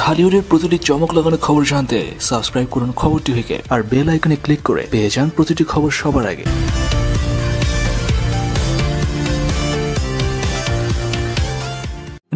ঢালিউডের প্রতিটি চমক লাগানো খবর জানতে সাবস্ক্রাইব করুন খবর টিভিকে আর বেল আইকনে ক্লিক করে পেয়ে যান প্রতিটি খবর সবার আগে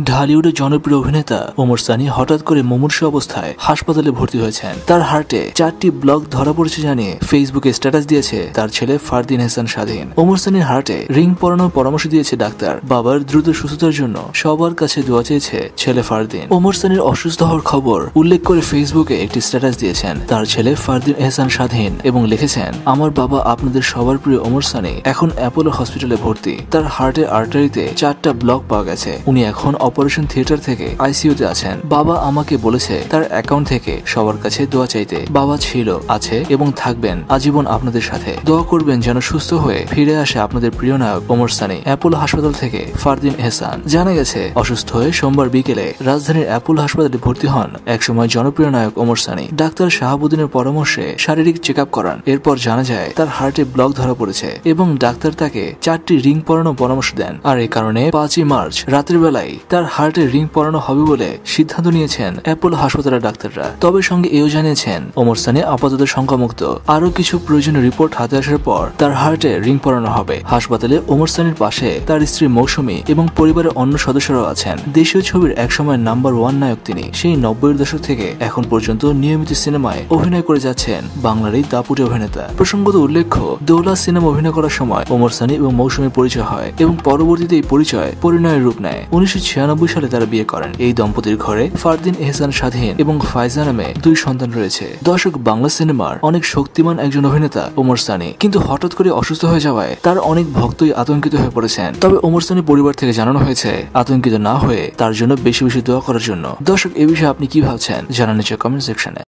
ঢালিউডের জনপ্রিয় অভিনেতা ওমর সানি হঠাৎ করে মুমূর্ষ অবস্থায় হাসপাতালে ভর্তি হয়েছেন তার হার্টে চারটি ব্লক ধরা পড়েছে জানিয়ে ফেসবুকে স্ট্যাটাস দিয়েছে তার ছেলে ফারদিন হাসান স্বাধীন ওমর সানির হার্টে রিং পরানোর পরামর্শ দিয়েছে ডাক্তার বাবার দ্রুত সুস্থতার জন্য সবার কাছে দোয়া চেয়েছে ছেলে ফারদিন ওমর সানির অসুস্থ হওয়ার খবর উল্লেখ করে ফেসবুকে একটি স্ট্যাটাস দিয়েছেন তার ছেলে ফারদিন এহসান স্বাধীন এবং লিখেছেন আমার বাবা আপনাদের সবার প্রিয় ওমর সানি এখন অ্যাপোলো হসপিটালে ভর্তি তার হার্টের আর্টারিতে চারটা ব্লক পাওয়া গেছে উনি এখন অপারেশন থিয়েটার থেকে তে আছেন বাবা আমাকে বলেছে তার অ্যাকাউন্ট থেকে সবার কাছে দোয়া চাইতে বাবা ছিল আছে এবং থাকবেন আজীবন আপনাদের সাথে দোয়া করবেন যেন সুস্থ হয়ে ফিরে আসে আপনাদের প্রিয় নায়ক ওমর সানি অ্যাপোলো হাসপাতাল থেকে ফারদিন এহসান জানা গেছে অসুস্থ হয়ে সোমবার বিকেলে রাজধানীর অ্যাপোলো হাসপাতালে ভর্তি হন একসময় জনপ্রিয় নায়ক ওমর সানি ডাক্তার শাহাবুদ্দিনের পরামর্শে শারীরিক চেক আপ করান এরপর জানা যায় তার হার্টে ব্লক ধরা পড়েছে এবং ডাক্তার তাকে চারটি রিং পরানো পরামর্শ দেন আর এ কারণে পাঁচই মার্চ রাতের বেলায় তার হার্টে রিং পরানো হবে বলে সিদ্ধান্ত নিয়েছেন অ্যাপোলো হাসপাতালের ডাক্তাররা তবে সঙ্গে এও জানিয়েছেন ওমর সানি আপাতত সংখ্যামুক্ত আরো কিছু প্রয়োজনীয় রিপোর্ট হাতে আসার পর তার হার্টে রিং পরানো হবে হাসপাতালে ওমর সানির পাশে তার স্ত্রী মৌসুমী এবং পরিবারের অন্য সদস্যরাও আছেন দেশীয় ছবির একসময় নাম্বার ওয়ান নায়ক তিনি সেই নব্বইয়ের দশক থেকে এখন পর্যন্ত নিয়মিত সিনেমায় অভিনয় করে যাচ্ছেন বাংলার এই দাপুটে অভিনেতা প্রসঙ্গত উল্লেখ্য দৌলা সিনেমা অভিনয় করার সময় ওমর সানি এবং মৌসুমীর পরিচয় হয় এবং পরবর্তীতে এই পরিচয় পরিণয়ের রূপ নেয় উনিশশো ছিয়ানব্বই সালে তারা বিয়ে করেন এই দম্পতির ঘরে ফারদিন এহসান স্বাধীন এবং ফাইজা নামে দুই সন্তান রয়েছে দর্শক বাংলা সিনেমার অনেক শক্তিমান একজন অভিনেতা ওমর সানি কিন্তু হঠাৎ করে অসুস্থ হয়ে যাওয়ায় তার অনেক ভক্তই আতঙ্কিত হয়ে পড়েছেন তবে ওমর সানি পরিবার থেকে জানানো হয়েছে আতঙ্কিত না হয়ে তার জন্য বেশি বেশি দোয়া করার জন্য দর্শক এ বিষয়ে আপনি কি ভাবছেন জানান নিচ্ছে কমেন্ট সেকশনে